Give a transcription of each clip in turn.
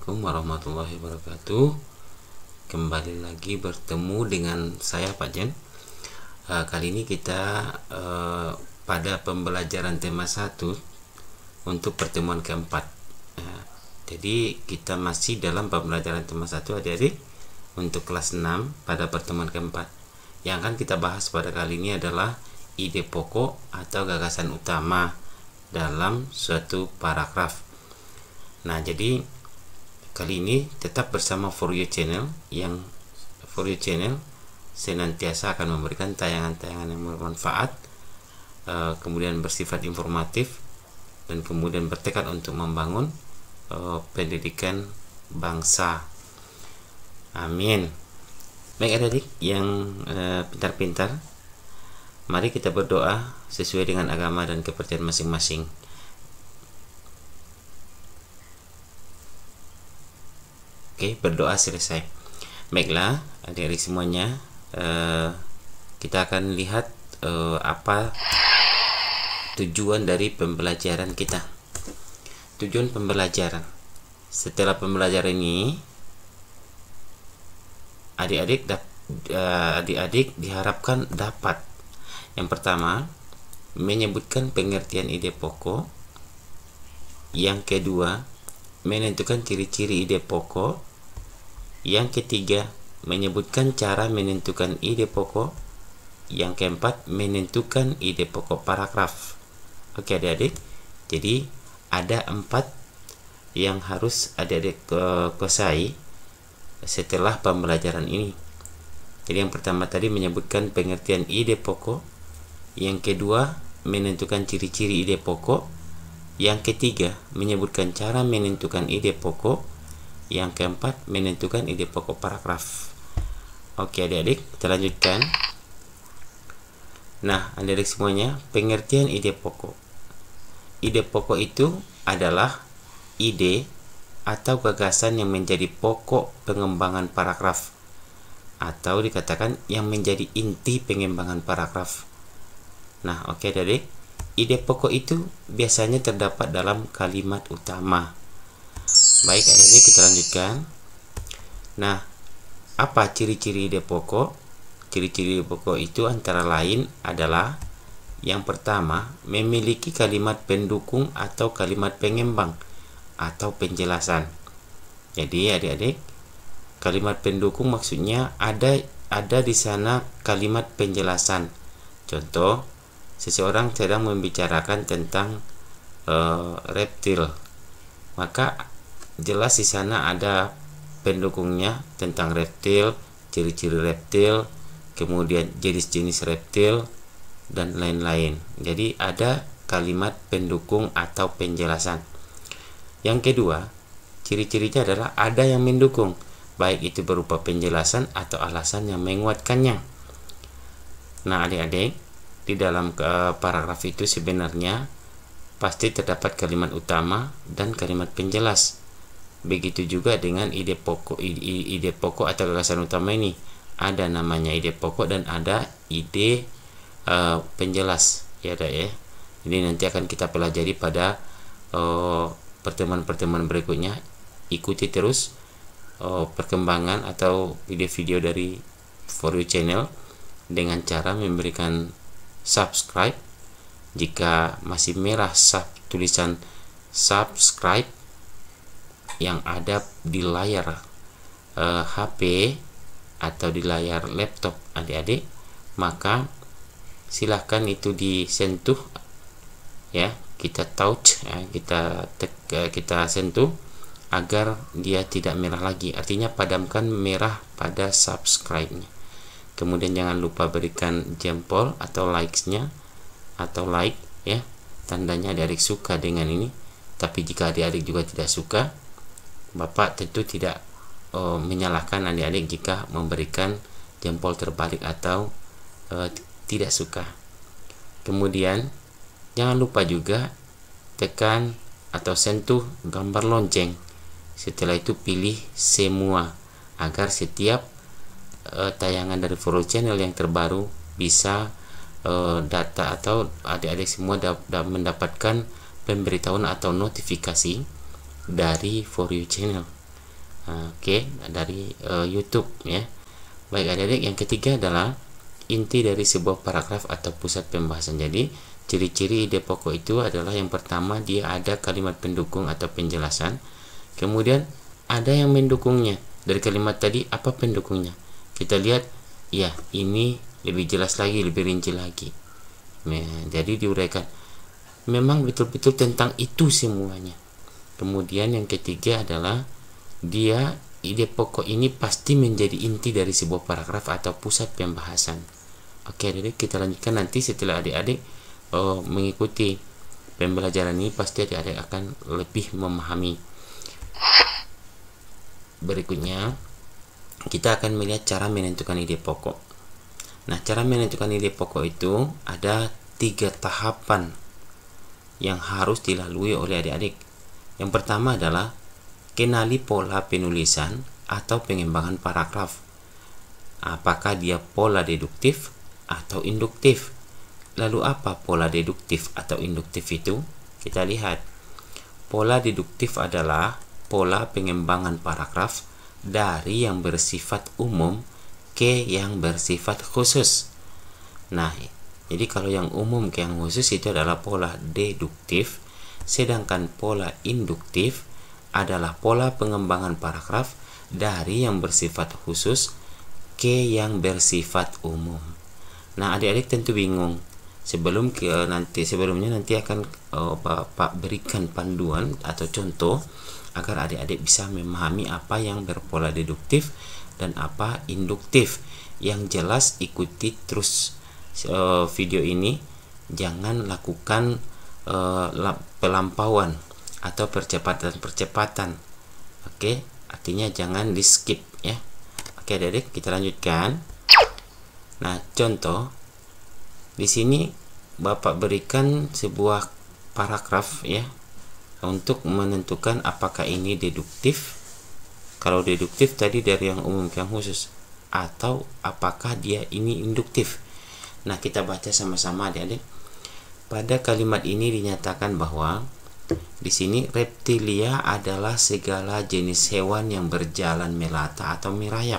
Assalamualaikum warahmatullahi wabarakatuh Kembali lagi bertemu dengan saya Pak Jen e, Kali ini kita e, pada pembelajaran tema 1 Untuk pertemuan keempat e, Jadi kita masih dalam pembelajaran tema 1 adik-adik Untuk kelas 6 pada pertemuan keempat Yang akan kita bahas pada kali ini adalah Ide pokok atau gagasan utama dalam suatu paragraf Nah, jadi Kali ini tetap bersama For You Channel yang For You Channel senantiasa akan memberikan tayangan-tayangan yang bermanfaat, eh, kemudian bersifat informatif dan kemudian bertekad untuk membangun eh, pendidikan bangsa. Amin. Baik adik yang eh, pintar-pintar, mari kita berdoa sesuai dengan agama dan kepercayaan masing-masing. Oke, berdoa selesai. Baiklah, adik-adik semuanya, uh, kita akan lihat uh, apa tujuan dari pembelajaran kita. Tujuan pembelajaran. Setelah pembelajaran ini, adik-adik eh, adik-adik diharapkan dapat yang pertama menyebutkan pengertian ide pokok, yang kedua menentukan ciri-ciri ide pokok yang ketiga, menyebutkan cara menentukan ide pokok. Yang keempat, menentukan ide pokok paragraf. Oke adik-adik, jadi ada empat yang harus adik-adik eh, kuasai setelah pembelajaran ini. Jadi yang pertama tadi menyebutkan pengertian ide pokok. Yang kedua, menentukan ciri-ciri ide pokok. Yang ketiga, menyebutkan cara menentukan ide pokok. Yang keempat, menentukan ide pokok paragraf. Oke adik-adik, kita lanjutkan. Nah, adik-adik semuanya, pengertian ide pokok. Ide pokok itu adalah ide atau gagasan yang menjadi pokok pengembangan paragraf atau dikatakan yang menjadi inti pengembangan paragraf. Nah, oke okay, adik, ide pokok itu biasanya terdapat dalam kalimat utama baik adik-adik kita lanjutkan nah apa ciri-ciri ide pokok ciri-ciri ide pokok itu antara lain adalah yang pertama memiliki kalimat pendukung atau kalimat pengembang atau penjelasan jadi adik-adik kalimat pendukung maksudnya ada ada di sana kalimat penjelasan contoh seseorang sedang membicarakan tentang uh, reptil maka jelas di sana ada pendukungnya tentang reptil, ciri-ciri reptil, kemudian jenis-jenis reptil dan lain-lain. Jadi ada kalimat pendukung atau penjelasan. Yang kedua, ciri-cirinya adalah ada yang mendukung, baik itu berupa penjelasan atau alasan yang menguatkannya. Nah, adik-adik, di dalam eh, paragraf itu sebenarnya pasti terdapat kalimat utama dan kalimat penjelas. Begitu juga dengan ide pokok ide, ide pokok atau gagasan utama ini. Ada namanya ide pokok dan ada ide uh, penjelas, ya ada ya. Ini nanti akan kita pelajari pada eh, pertemuan-pertemuan uh, berikutnya. Ikuti terus uh, perkembangan atau video-video dari For You Channel dengan cara memberikan subscribe jika masih merah sub tulisan subscribe yang ada di layar e, eh, HP atau di layar laptop adik-adik maka silahkan itu disentuh ya kita touch ya, kita tek, eh, kita sentuh agar dia tidak merah lagi artinya padamkan merah pada subscribe -nya. kemudian jangan lupa berikan jempol atau likes-nya atau like ya tandanya dari suka dengan ini tapi jika adik-adik juga tidak suka Bapak tentu tidak uh, menyalahkan adik-adik jika memberikan jempol terbalik atau uh, tidak suka. Kemudian, jangan lupa juga tekan atau sentuh gambar lonceng. Setelah itu pilih semua agar setiap uh, tayangan dari follow Channel yang terbaru bisa uh, data atau adik-adik semua dapat mendapatkan pemberitahuan atau notifikasi dari for you channel oke okay, dari uh, YouTube ya baik adik-adik yang ketiga adalah inti dari sebuah paragraf atau pusat pembahasan jadi ciri-ciri ide pokok itu adalah yang pertama dia ada kalimat pendukung atau penjelasan kemudian ada yang mendukungnya dari kalimat tadi apa pendukungnya kita lihat ya ini lebih jelas lagi lebih rinci lagi nah, jadi diuraikan memang betul-betul tentang itu semuanya kemudian yang ketiga adalah dia ide pokok ini pasti menjadi inti dari sebuah paragraf atau pusat pembahasan oke jadi kita lanjutkan nanti setelah adik-adik uh, mengikuti pembelajaran ini pasti adik-adik akan lebih memahami berikutnya kita akan melihat cara menentukan ide pokok nah cara menentukan ide pokok itu ada tiga tahapan yang harus dilalui oleh adik-adik yang pertama adalah kenali pola penulisan atau pengembangan paragraf. Apakah dia pola deduktif atau induktif? Lalu apa pola deduktif atau induktif itu? Kita lihat. Pola deduktif adalah pola pengembangan paragraf dari yang bersifat umum ke yang bersifat khusus. Nah, jadi kalau yang umum ke yang khusus itu adalah pola deduktif sedangkan pola induktif adalah pola pengembangan paragraf dari yang bersifat khusus ke yang bersifat umum. Nah, adik-adik tentu bingung. Sebelum ke, nanti sebelumnya nanti akan uh, eh, Bapak berikan panduan atau contoh agar adik-adik bisa memahami apa yang berpola deduktif dan apa induktif. Yang jelas ikuti terus uh, video ini. Jangan lakukan uh, pelampauan atau percepatan-percepatan. Oke, artinya jangan di skip ya. Oke, Dedek, kita lanjutkan. Nah, contoh di sini Bapak berikan sebuah paragraf ya untuk menentukan apakah ini deduktif. Kalau deduktif tadi dari yang umum ke yang khusus atau apakah dia ini induktif. Nah, kita baca sama-sama Adik-adik. Pada kalimat ini dinyatakan bahwa di sini reptilia adalah segala jenis hewan yang berjalan melata atau merayap.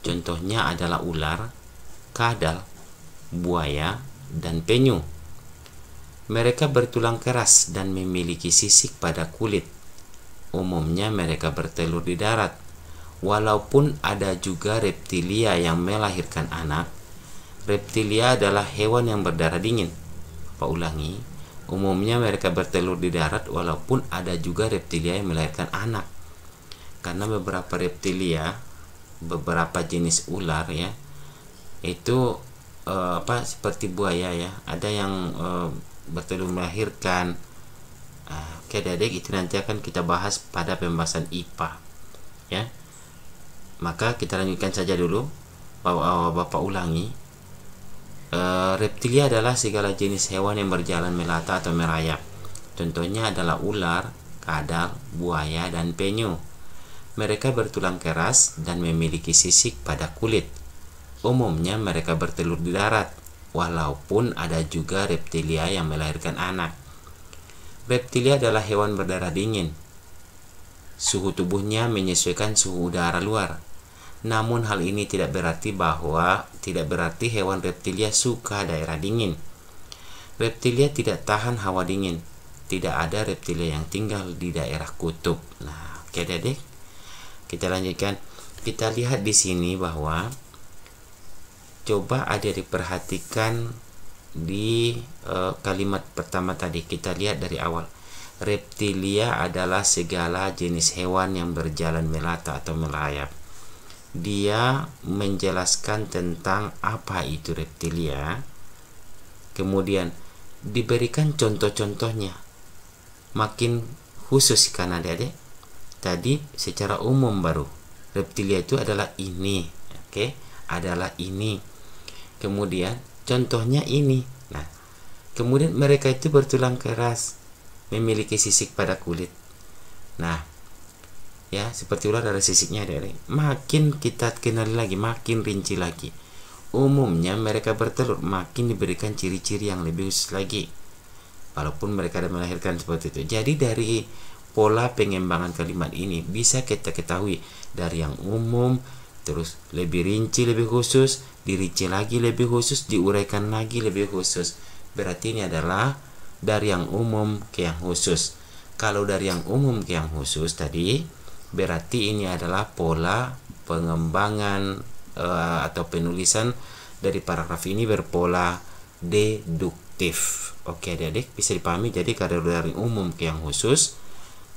Contohnya adalah ular, kadal, buaya, dan penyu. Mereka bertulang keras dan memiliki sisik pada kulit. Umumnya mereka bertelur di darat. Walaupun ada juga reptilia yang melahirkan anak, reptilia adalah hewan yang berdarah dingin Pak ulangi, umumnya mereka bertelur di darat walaupun ada juga reptilia yang melahirkan anak. Karena beberapa reptilia, beberapa jenis ular ya, itu eh, apa seperti buaya ya, ada yang eh, bertelur melahirkan. Ah, oke okay, adik itu nanti akan kita bahas pada pembahasan IPA ya. Maka kita lanjutkan saja dulu. Bapak, bapak ulangi Eh, reptilia adalah segala jenis hewan yang berjalan melata atau merayap. Contohnya adalah ular, kadal, buaya, dan penyu. Mereka bertulang keras dan memiliki sisik pada kulit. Umumnya mereka bertelur di darat, walaupun ada juga reptilia yang melahirkan anak. Reptilia adalah hewan berdarah dingin. Suhu tubuhnya menyesuaikan suhu udara luar, namun hal ini tidak berarti bahwa tidak berarti hewan reptilia suka daerah dingin. Reptilia tidak tahan hawa dingin. Tidak ada reptilia yang tinggal di daerah kutub. Nah, oke okay, Dedek. Kita lanjutkan. Kita lihat di sini bahwa coba ada diperhatikan di e, kalimat pertama tadi kita lihat dari awal. Reptilia adalah segala jenis hewan yang berjalan melata atau melayap dia menjelaskan tentang apa itu reptilia. Kemudian diberikan contoh-contohnya. Makin khusus kan adik-adik. Tadi secara umum baru. Reptilia itu adalah ini. Oke, okay? adalah ini. Kemudian contohnya ini. Nah, kemudian mereka itu bertulang keras, memiliki sisik pada kulit. Nah, ya seperti ular ada sisiknya dari makin kita kenali lagi makin rinci lagi umumnya mereka bertelur makin diberikan ciri-ciri yang lebih khusus lagi walaupun mereka ada melahirkan seperti itu jadi dari pola pengembangan kalimat ini bisa kita ketahui dari yang umum terus lebih rinci lebih khusus dirinci lagi lebih khusus diuraikan lagi lebih khusus berarti ini adalah dari yang umum ke yang khusus kalau dari yang umum ke yang khusus tadi berarti ini adalah pola pengembangan uh, atau penulisan dari paragraf ini berpola deduktif. Oke, Adik-adik bisa dipahami jadi dari umum ke yang khusus.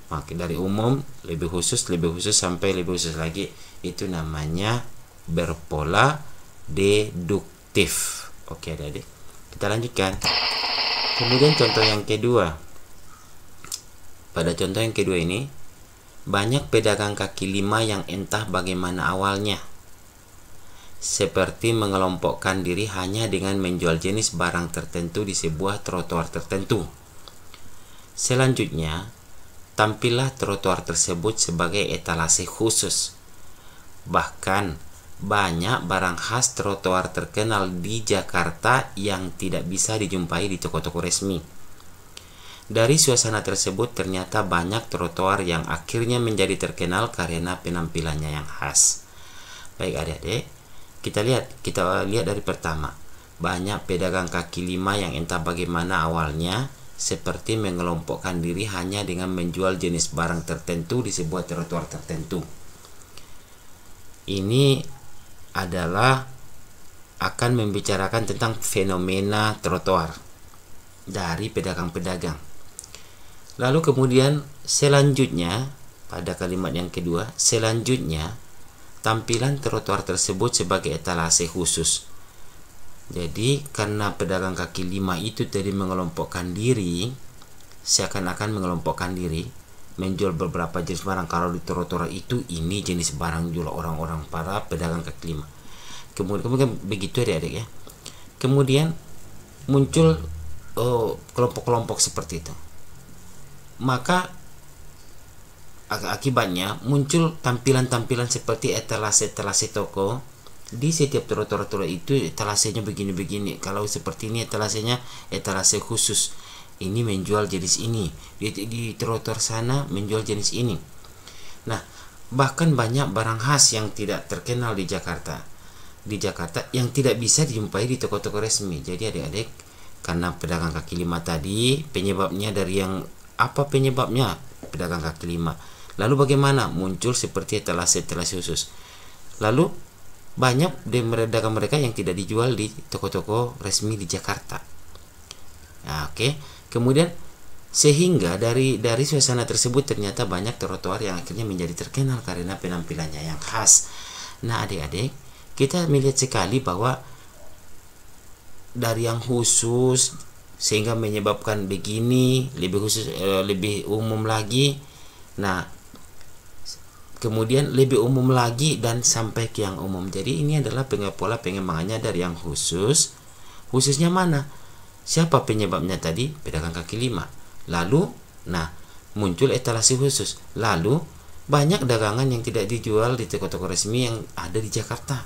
Maka dari umum lebih khusus, lebih khusus sampai lebih khusus lagi itu namanya berpola deduktif. Oke, Adik-adik. Kita lanjutkan. Kemudian contoh yang kedua. Pada contoh yang kedua ini banyak pedagang kaki lima yang entah bagaimana awalnya, seperti mengelompokkan diri hanya dengan menjual jenis barang tertentu di sebuah trotoar tertentu. Selanjutnya, tampillah trotoar tersebut sebagai etalase khusus. Bahkan, banyak barang khas trotoar terkenal di Jakarta yang tidak bisa dijumpai di toko-toko resmi. Dari suasana tersebut ternyata banyak trotoar yang akhirnya menjadi terkenal karena penampilannya yang khas. Baik adik-adik, kita lihat, kita lihat dari pertama. Banyak pedagang kaki lima yang entah bagaimana awalnya seperti mengelompokkan diri hanya dengan menjual jenis barang tertentu di sebuah trotoar tertentu. Ini adalah akan membicarakan tentang fenomena trotoar dari pedagang-pedagang Lalu kemudian selanjutnya pada kalimat yang kedua, selanjutnya tampilan trotoar tersebut sebagai etalase khusus. Jadi karena pedagang kaki lima itu tadi mengelompokkan diri, seakan-akan mengelompokkan diri, menjual beberapa jenis barang kalau di trotoar itu ini jenis barang jual orang-orang para pedagang kaki lima. Kemudian, kemudian begitu adik-adik ya. Kemudian muncul oh, kelompok-kelompok oh, seperti itu maka akibatnya muncul tampilan-tampilan seperti etalase-etalase toko di setiap trotoar-trotoar itu etalasenya begini-begini kalau seperti ini etalasenya etalase khusus ini menjual jenis ini di, di trotoar sana menjual jenis ini nah bahkan banyak barang khas yang tidak terkenal di Jakarta di Jakarta yang tidak bisa dijumpai di toko-toko resmi jadi adik-adik karena pedagang kaki lima tadi penyebabnya dari yang apa penyebabnya? Pedagang kaki lima. Lalu bagaimana muncul seperti etalase-etalase khusus? Lalu banyak di mereka mereka yang tidak dijual di toko-toko resmi di Jakarta. Nah, Oke, okay. kemudian sehingga dari dari suasana tersebut ternyata banyak trotoar yang akhirnya menjadi terkenal karena penampilannya yang khas. Nah adik-adik, kita melihat sekali bahwa dari yang khusus sehingga menyebabkan begini lebih khusus eh, lebih umum lagi nah kemudian lebih umum lagi dan sampai ke yang umum jadi ini adalah pola pengembangannya dari yang khusus khususnya mana siapa penyebabnya tadi pedagang kaki lima lalu nah muncul etalasi khusus lalu banyak dagangan yang tidak dijual di toko-toko resmi yang ada di Jakarta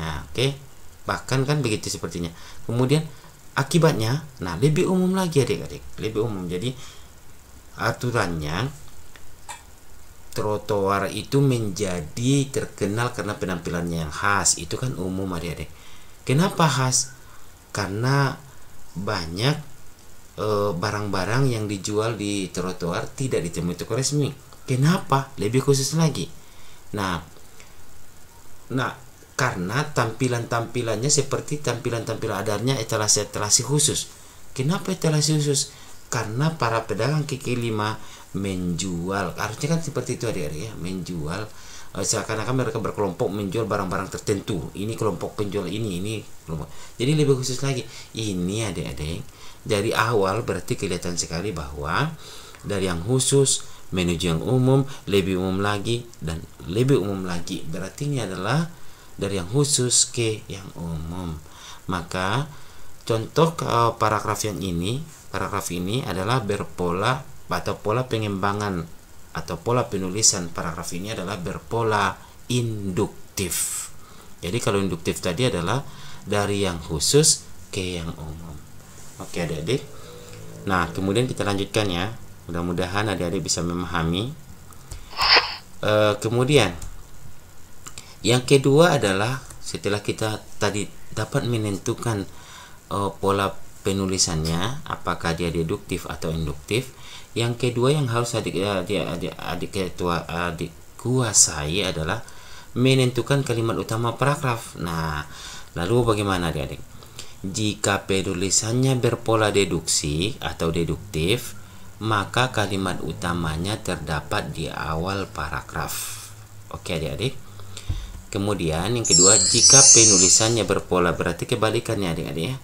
nah, oke okay. bahkan kan begitu sepertinya kemudian Akibatnya, nah lebih umum lagi adik-adik, lebih umum. Jadi aturannya trotoar itu menjadi terkenal karena penampilannya yang khas. Itu kan umum adik-adik. Kenapa khas? Karena banyak eh, barang-barang e, yang dijual di trotoar tidak ditemui toko resmi. Kenapa? Lebih khusus lagi. Nah, nah karena tampilan-tampilannya seperti tampilan-tampilan adanya etalase-etalase khusus. Kenapa etalase khusus? Karena para pedagang kaki lima menjual, harusnya kan seperti itu hari-hari ya, menjual eh, seakan-akan mereka berkelompok menjual barang-barang tertentu. Ini kelompok penjual ini, ini kelompok. Jadi lebih khusus lagi, ini adik-adik dari awal berarti kelihatan sekali bahwa dari yang khusus menuju yang umum, lebih umum lagi dan lebih umum lagi. Berarti ini adalah dari yang khusus ke yang umum maka contoh uh, paragraf yang ini paragraf ini adalah berpola atau pola pengembangan atau pola penulisan paragraf ini adalah berpola induktif jadi kalau induktif tadi adalah dari yang khusus ke yang umum oke adik-adik nah kemudian kita lanjutkan ya mudah-mudahan adik-adik bisa memahami uh, kemudian yang kedua adalah setelah kita tadi dapat menentukan uh, pola penulisannya apakah dia deduktif atau induktif yang kedua yang harus adik adik adik, adik ketua adik kuasai adalah menentukan kalimat utama paragraf nah lalu bagaimana adik-adik jika penulisannya berpola deduksi atau deduktif maka kalimat utamanya terdapat di awal paragraf oke adik-adik Kemudian yang kedua, jika penulisannya berpola berarti kebalikannya adik-adik ya.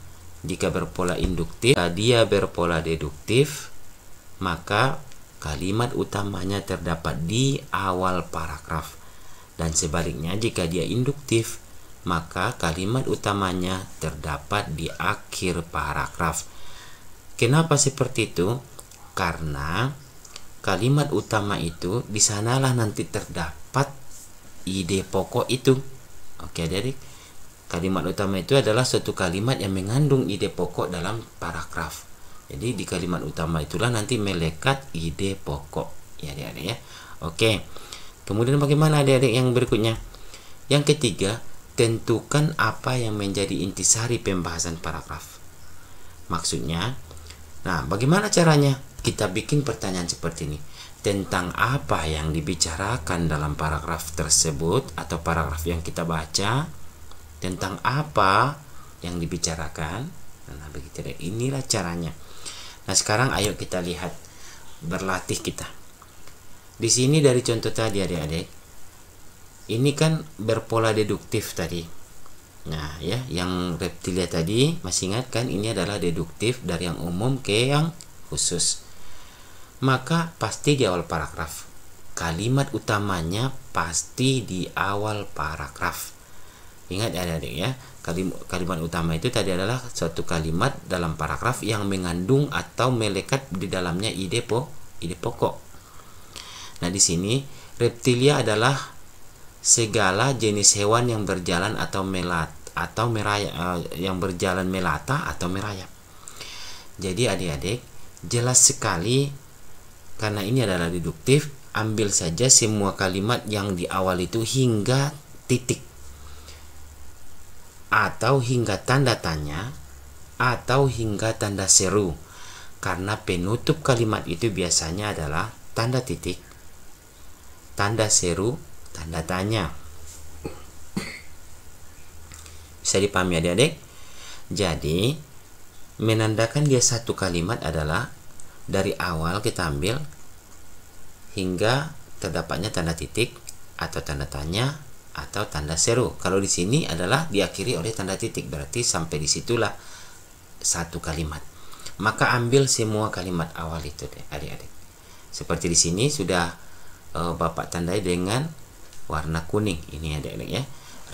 Jika berpola induktif, dia berpola deduktif, maka kalimat utamanya terdapat di awal paragraf. Dan sebaliknya, jika dia induktif, maka kalimat utamanya terdapat di akhir paragraf. Kenapa seperti itu? Karena kalimat utama itu disanalah nanti terdapat ide pokok itu. Oke, jadi kalimat utama itu adalah satu kalimat yang mengandung ide pokok dalam paragraf. Jadi di kalimat utama itulah nanti melekat ide pokok ya adik-adik ya. Oke. Kemudian bagaimana adik-adik yang berikutnya? Yang ketiga, tentukan apa yang menjadi intisari pembahasan paragraf. Maksudnya, nah bagaimana caranya kita bikin pertanyaan seperti ini? tentang apa yang dibicarakan dalam paragraf tersebut atau paragraf yang kita baca tentang apa yang dibicarakan nah begitu deh inilah caranya nah sekarang ayo kita lihat berlatih kita di sini dari contoh tadi adik-adik ini kan berpola deduktif tadi nah ya yang reptilia tadi masih ingat kan ini adalah deduktif dari yang umum ke yang khusus maka pasti di awal paragraf. Kalimat utamanya pasti di awal paragraf. Ingat ya adik-adik ya, kalim kalimat utama itu tadi adalah suatu kalimat dalam paragraf yang mengandung atau melekat di dalamnya ide po, ide pokok. Nah, di sini reptilia adalah segala jenis hewan yang berjalan atau melat atau merayap eh, yang berjalan melata atau merayap. Jadi adik-adik, jelas sekali karena ini adalah deduktif, ambil saja semua kalimat yang di awal itu hingga titik atau hingga tanda tanya atau hingga tanda seru karena penutup kalimat itu biasanya adalah tanda titik tanda seru tanda tanya bisa dipahami adik-adik jadi menandakan dia satu kalimat adalah dari awal kita ambil hingga terdapatnya tanda titik atau tanda tanya atau tanda seru. Kalau di sini adalah diakhiri oleh tanda titik, berarti sampai disitulah satu kalimat. Maka ambil semua kalimat awal itu deh, adik-adik. Seperti di sini sudah e, Bapak tandai dengan warna kuning. Ini adik-adik ya.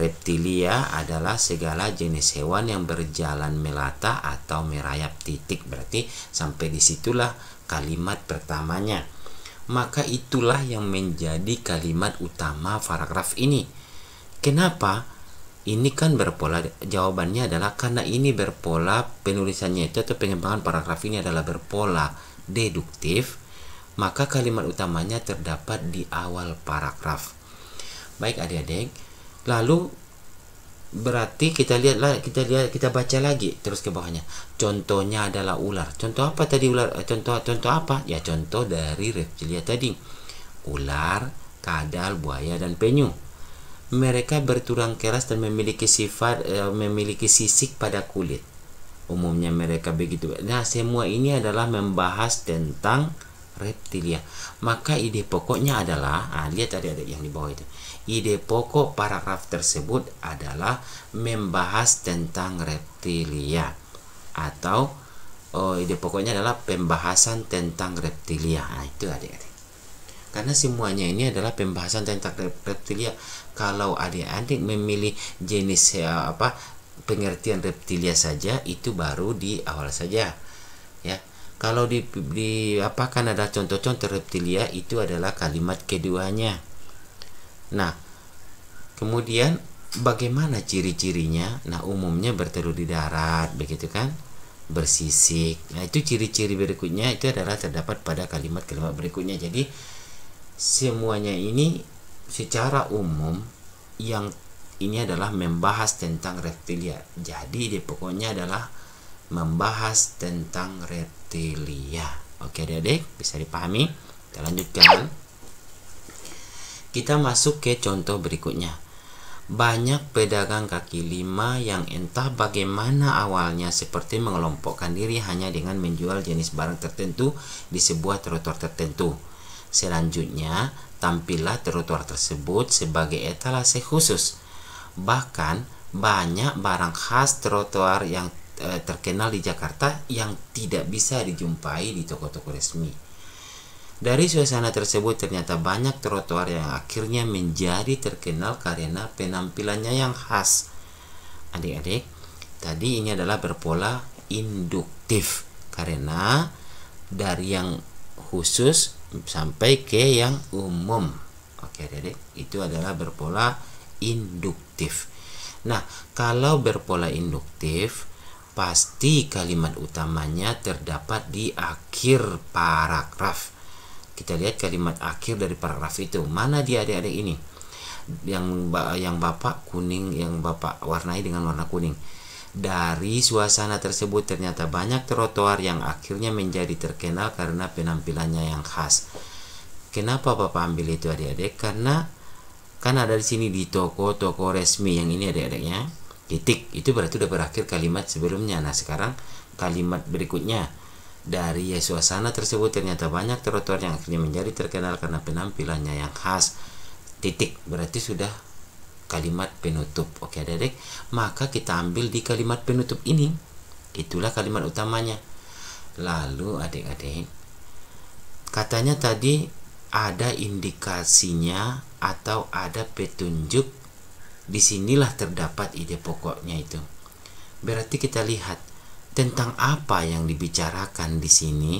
Reptilia adalah segala jenis hewan yang berjalan melata atau merayap titik. Berarti sampai disitulah kalimat pertamanya. Maka itulah yang menjadi kalimat utama paragraf ini. Kenapa? Ini kan berpola jawabannya adalah karena ini berpola penulisannya itu atau pengembangan paragraf ini adalah berpola deduktif, maka kalimat utamanya terdapat di awal paragraf. Baik adik-adik, lalu berarti kita lihatlah kita lihat kita baca lagi terus ke bawahnya contohnya adalah ular contoh apa tadi ular eh, contoh contoh apa ya contoh dari reptilia tadi ular kadal buaya dan penyu mereka bertulang keras dan memiliki sifat eh, memiliki sisik pada kulit umumnya mereka begitu nah semua ini adalah membahas tentang reptilia. Maka ide pokoknya adalah, ah, lihat tadi adik yang di bawah itu. Ide pokok paragraf tersebut adalah membahas tentang reptilia atau oh, ide pokoknya adalah pembahasan tentang reptilia. Nah, itu adik-adik. Karena semuanya ini adalah pembahasan tentang reptilia. Kalau adik-adik memilih jenis eh, apa pengertian reptilia saja itu baru di awal saja. Ya, kalau di, di apa kan ada contoh-contoh reptilia itu adalah kalimat keduanya nah kemudian bagaimana ciri-cirinya nah umumnya bertelur di darat begitu kan bersisik nah itu ciri-ciri berikutnya itu adalah terdapat pada kalimat-kalimat berikutnya jadi semuanya ini secara umum yang ini adalah membahas tentang reptilia jadi dia pokoknya adalah membahas tentang reptilia. Oke adik-adik, bisa dipahami? Kita lanjutkan. Kita masuk ke contoh berikutnya. Banyak pedagang kaki lima yang entah bagaimana awalnya seperti mengelompokkan diri hanya dengan menjual jenis barang tertentu di sebuah trotoar tertentu. Selanjutnya, tampillah trotoar tersebut sebagai etalase khusus. Bahkan, banyak barang khas trotoar yang Eh, terkenal di Jakarta yang tidak bisa dijumpai di toko-toko resmi. Dari suasana tersebut ternyata banyak trotoar yang akhirnya menjadi terkenal karena penampilannya yang khas. Adik-adik, tadi ini adalah berpola induktif karena dari yang khusus sampai ke yang umum. Oke, adik Adik, itu adalah berpola induktif. Nah, kalau berpola induktif pasti kalimat utamanya terdapat di akhir paragraf. Kita lihat kalimat akhir dari paragraf itu. Mana dia adik-adik ini? Yang yang Bapak kuning, yang Bapak warnai dengan warna kuning. Dari suasana tersebut ternyata banyak trotoar yang akhirnya menjadi terkenal karena penampilannya yang khas. Kenapa Bapak ambil itu adik-adik? Karena kan ada di sini di toko-toko resmi yang ini adik-adiknya titik itu berarti sudah berakhir kalimat sebelumnya nah sekarang kalimat berikutnya dari suasana tersebut ternyata banyak trotoar yang akhirnya menjadi terkenal karena penampilannya yang khas titik berarti sudah kalimat penutup oke adik maka kita ambil di kalimat penutup ini itulah kalimat utamanya lalu adik-adik katanya tadi ada indikasinya atau ada petunjuk disinilah terdapat ide pokoknya itu. Berarti kita lihat tentang apa yang dibicarakan di sini,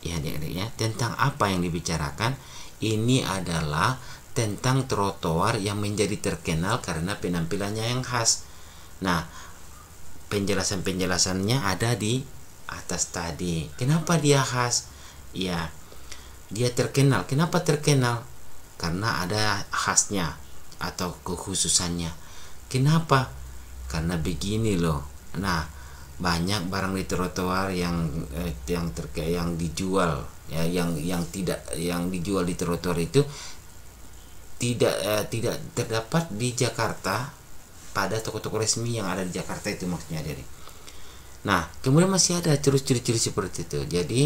ya adik-adik ya, tentang apa yang dibicarakan ini adalah tentang trotoar yang menjadi terkenal karena penampilannya yang khas. Nah, penjelasan-penjelasannya ada di atas tadi. Kenapa dia khas? Ya, dia terkenal. Kenapa terkenal? Karena ada khasnya atau kekhususannya. Kenapa? Karena begini loh. Nah, banyak barang di trotoar yang eh, yang terkait yang dijual ya yang yang tidak yang dijual di trotoar itu tidak eh, tidak terdapat di Jakarta pada toko-toko resmi yang ada di Jakarta itu maksudnya dari. Nah, kemudian masih ada terus ciri-ciri seperti itu. Jadi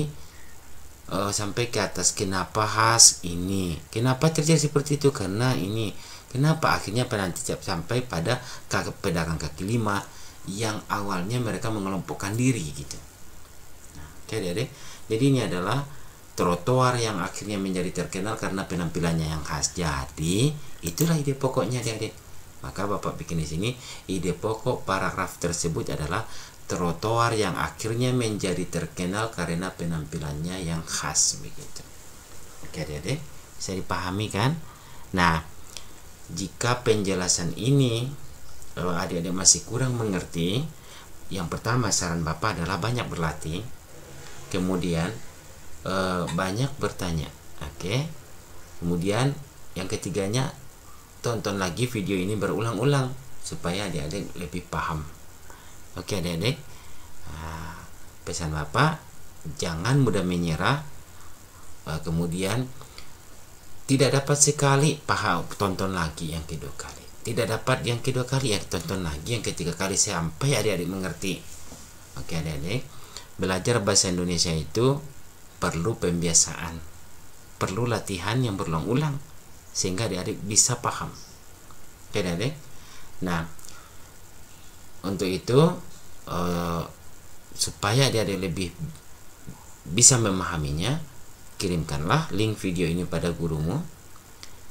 eh, sampai ke atas kenapa khas ini? Kenapa terjadi seperti itu? Karena ini Kenapa akhirnya Perancis sampai pada pedagang kaki lima yang awalnya mereka mengelompokkan diri gitu. Nah, Oke okay, deh, jadi ini adalah trotoar yang akhirnya menjadi terkenal karena penampilannya yang khas. Jadi itulah ide pokoknya deh deh. Maka bapak bikin di sini ide pokok paragraf tersebut adalah trotoar yang akhirnya menjadi terkenal karena penampilannya yang khas begitu. Oke deh, bisa dipahami kan? Nah, jika penjelasan ini eh, adik-adik masih kurang mengerti, yang pertama saran Bapak adalah banyak berlatih, kemudian eh, banyak bertanya. Oke. Kemudian yang ketiganya tonton lagi video ini berulang-ulang supaya adik-adik lebih paham. Oke, adik-adik. Ah, pesan Bapak jangan mudah menyerah. Eh, kemudian tidak dapat sekali paha tonton lagi yang kedua kali tidak dapat yang kedua kali ya tonton lagi yang ketiga kali sampai adik-adik mengerti oke adik-adik belajar bahasa Indonesia itu perlu pembiasaan perlu latihan yang berulang-ulang sehingga adik-adik bisa paham oke adik-adik nah untuk itu uh, supaya adik-adik lebih bisa memahaminya kirimkanlah link video ini pada gurumu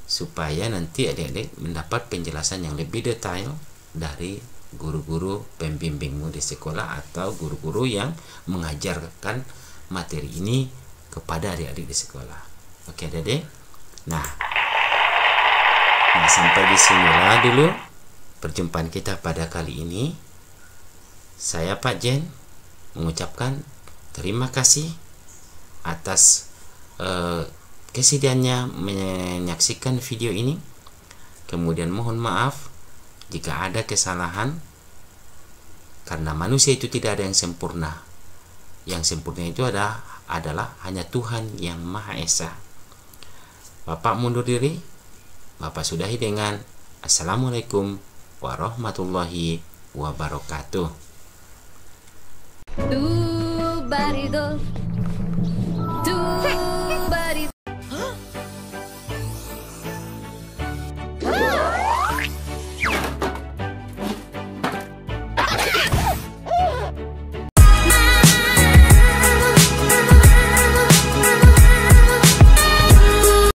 supaya nanti adik-adik mendapat penjelasan yang lebih detail dari guru-guru pembimbingmu di sekolah atau guru-guru yang mengajarkan materi ini kepada adik-adik di sekolah. Oke, adik-adik. Nah, nah sampai di sini lah dulu perjumpaan kita pada kali ini. Saya Pak Jen mengucapkan terima kasih atas Eh, kesediaannya menyaksikan video ini kemudian mohon maaf jika ada kesalahan karena manusia itu tidak ada yang sempurna yang sempurna itu ada adalah hanya Tuhan yang Maha Esa Bapak mundur diri Bapak sudahi dengan Assalamualaikum warahmatullahi wabarakatuh Tu barido